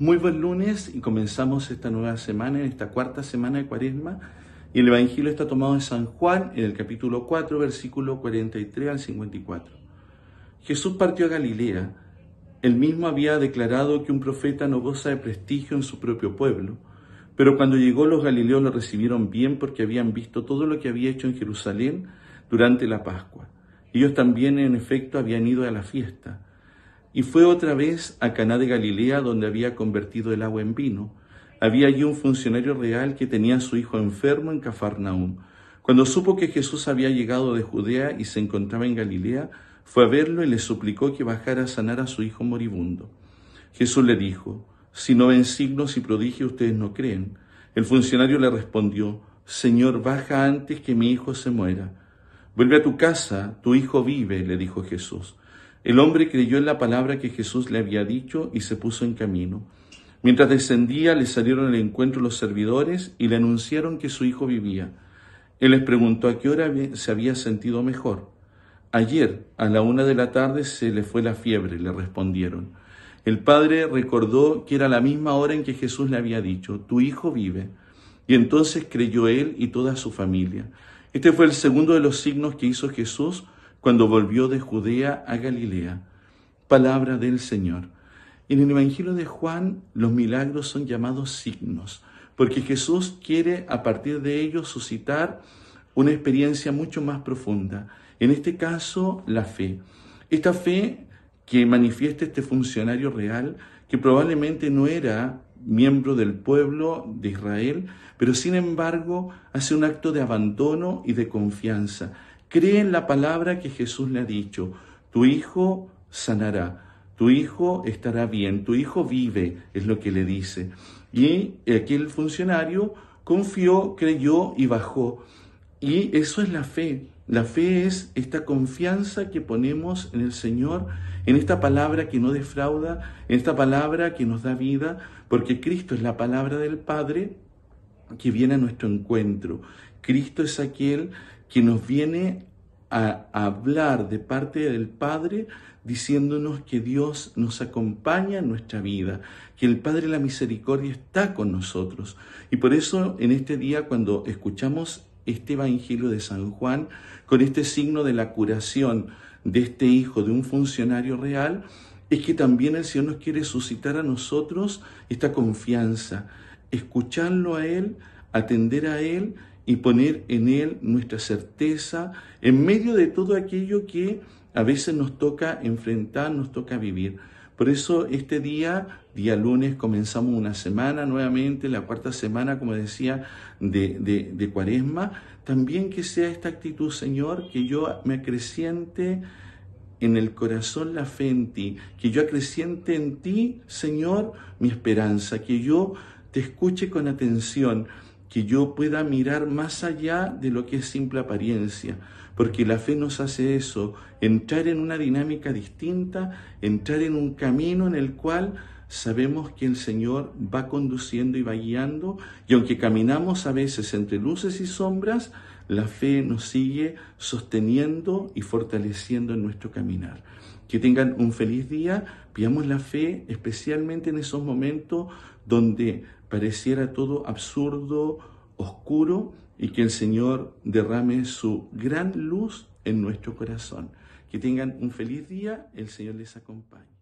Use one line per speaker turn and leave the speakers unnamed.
Muy buen lunes y comenzamos esta nueva semana, en esta cuarta semana de Cuaresma. Y el Evangelio está tomado en San Juan en el capítulo 4, versículo 43 al 54. Jesús partió a Galilea. Él mismo había declarado que un profeta no goza de prestigio en su propio pueblo. Pero cuando llegó los galileos lo recibieron bien porque habían visto todo lo que había hecho en Jerusalén durante la Pascua. Ellos también en efecto habían ido a la fiesta y fue otra vez a Caná de Galilea donde había convertido el agua en vino. Había allí un funcionario real que tenía a su hijo enfermo en Cafarnaum. Cuando supo que Jesús había llegado de Judea y se encontraba en Galilea, fue a verlo y le suplicó que bajara a sanar a su hijo moribundo. Jesús le dijo, Si no ven signos y prodigios ustedes no creen. El funcionario le respondió, Señor, baja antes que mi hijo se muera. Vuelve a tu casa, tu hijo vive, le dijo Jesús. El hombre creyó en la palabra que Jesús le había dicho y se puso en camino. Mientras descendía, le salieron al encuentro los servidores y le anunciaron que su hijo vivía. Él les preguntó a qué hora se había sentido mejor. Ayer, a la una de la tarde, se le fue la fiebre, le respondieron. El padre recordó que era la misma hora en que Jesús le había dicho, tu hijo vive. Y entonces creyó él y toda su familia. Este fue el segundo de los signos que hizo Jesús cuando volvió de Judea a Galilea. Palabra del Señor. En el Evangelio de Juan los milagros son llamados signos, porque Jesús quiere a partir de ellos suscitar una experiencia mucho más profunda, en este caso la fe. Esta fe que manifiesta este funcionario real, que probablemente no era miembro del pueblo de Israel, pero sin embargo hace un acto de abandono y de confianza Cree en la palabra que Jesús le ha dicho. Tu hijo sanará, tu hijo estará bien, tu hijo vive, es lo que le dice. Y aquel funcionario confió, creyó y bajó. Y eso es la fe. La fe es esta confianza que ponemos en el Señor, en esta palabra que no defrauda, en esta palabra que nos da vida, porque Cristo es la palabra del Padre que viene a nuestro encuentro. Cristo es aquel que nos viene a hablar de parte del Padre diciéndonos que Dios nos acompaña en nuestra vida, que el Padre de la Misericordia está con nosotros. Y por eso en este día cuando escuchamos este Evangelio de San Juan, con este signo de la curación de este hijo de un funcionario real, es que también el Señor nos quiere suscitar a nosotros esta confianza, escucharlo a Él, atender a Él y poner en Él nuestra certeza en medio de todo aquello que a veces nos toca enfrentar, nos toca vivir. Por eso este día, día lunes, comenzamos una semana nuevamente, la cuarta semana, como decía, de, de, cuaresma. También que sea esta actitud, Señor, que yo me acreciente en el corazón la fe en ti, que yo acreciente en ti, Señor, mi esperanza, que yo te escuche con atención que yo pueda mirar más allá de lo que es simple apariencia, porque la fe nos hace eso, entrar en una dinámica distinta, entrar en un camino en el cual sabemos que el Señor va conduciendo y va guiando, y aunque caminamos a veces entre luces y sombras, la fe nos sigue sosteniendo y fortaleciendo en nuestro caminar. Que tengan un feliz día. Pidamos la fe especialmente en esos momentos donde pareciera todo absurdo, oscuro, y que el Señor derrame su gran luz en nuestro corazón. Que tengan un feliz día. El Señor les acompañe.